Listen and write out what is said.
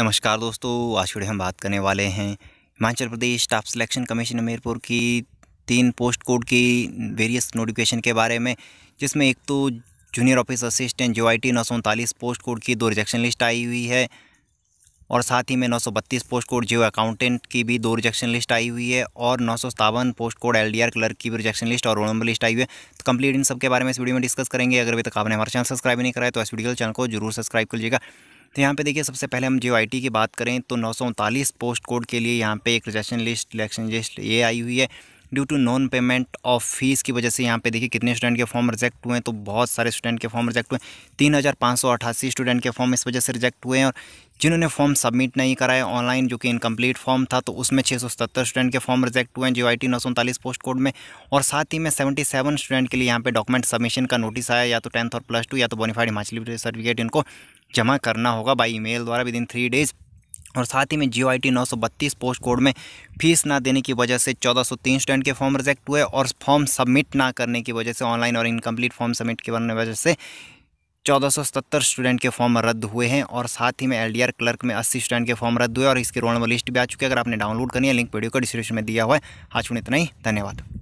नमस्कार दोस्तों आज वीडियो हम बात करने वाले हैं Himachal Pradesh staff selection commission Hamirpur की तीन पोस्ट कोड की वेरियस नोटिफिकेशन के बारे में जिसमें एक तो जूनियर ऑफिस असिस्टेंट जो आई टी नौ सौ उनतालीस पोस्ट कोड की दो रिजेक्शन लिस्ट आई हुई है और साथ ही में नौ सौ बत्तीस पोस्ट कोड जियो अकाउंटेंट की भी दो रिजेक्शन लिस्ट आई हुई है और नौ सौ post code L D R clerk की भी रिजेक्शन लिस्ट और रोल नंबर लिस्ट आई हुई है तो कंप्लीट इन सब के बारे में इस वीडियो में डिस्कस करेंगे अगर अभी तक आपने हमारा चैनल सब्सक्राइब नहीं कराया तो इस वीडियो चैनल को जरूर सब्सक्राइब कर लीजिएगा तो यहाँ पे देखिए सबसे पहले हम आई की बात करें तो नौ पोस्ट कोड के लिए यहाँ पे एक रिजेक्शन लिस्ट इलेक्शन लिस्ट ये आई हुई है due to non payment of fees की वजह से यहाँ पे देखिए कितने स्टूडेंट के फॉर्म रिजेक्ट हुए हैं तो बहुत सारे स्टूडेंट के फॉर्म रिजेक्ट हुए तीन हज़ार पाँच सौ अठासी स्टूडेंट के फॉर्म इस वजह से रिजेक्ट हुए हैं और जिन्होंने फॉर्म सबमिट नहीं कराया ऑनलाइन जो कि इनकम्प्लीट फॉर्म था तो उसमें छः सौ सत्तर स्टूडेंट के फॉर्म रिजेक्ट हुए हैं जी आई टी नौ सौ उनतालीस पोस्ट कोड में और साथ ही में सेवेंटी सेवन स्टूडेंट के लिए यहाँ पे डॉक्यूमेंट सबमिशन का नोटिस आया या तो टेंथ और प्लस टू या तो बोनीफाइड हिमाचली सर्टिफिकेट इनको जमा करना होगा बाई मेल द्वारा विद इन थ्री डेज़ और साथ ही में जी आई टी नौ सौ बत्तीस पोस्ट कोड में फीस ना देने की वजह से चौदह सौ तीन स्टूडेंट के फॉर्म रिजेक्ट हुए और फॉर्म सबमिट ना करने की वजह से ऑनलाइन और इनकम्प्लीट फॉर्म सबमिट करने की वजह से चौदह सौ सत्तर स्टूडेंट के फॉर्म रद्द हुए हैं और साथ ही में एलडीआर क्लर्क में अस्सी स्टूडेंट के फॉर्म रद्द हुए और इसकी रोल नंबर लिस्ट भी आ चुकी है अगर आपने डाउनलोड करनी है लिंक वीडियो का डिस्क्रिप्शन में दिया हुआ है आज इतना ही धन्यवाद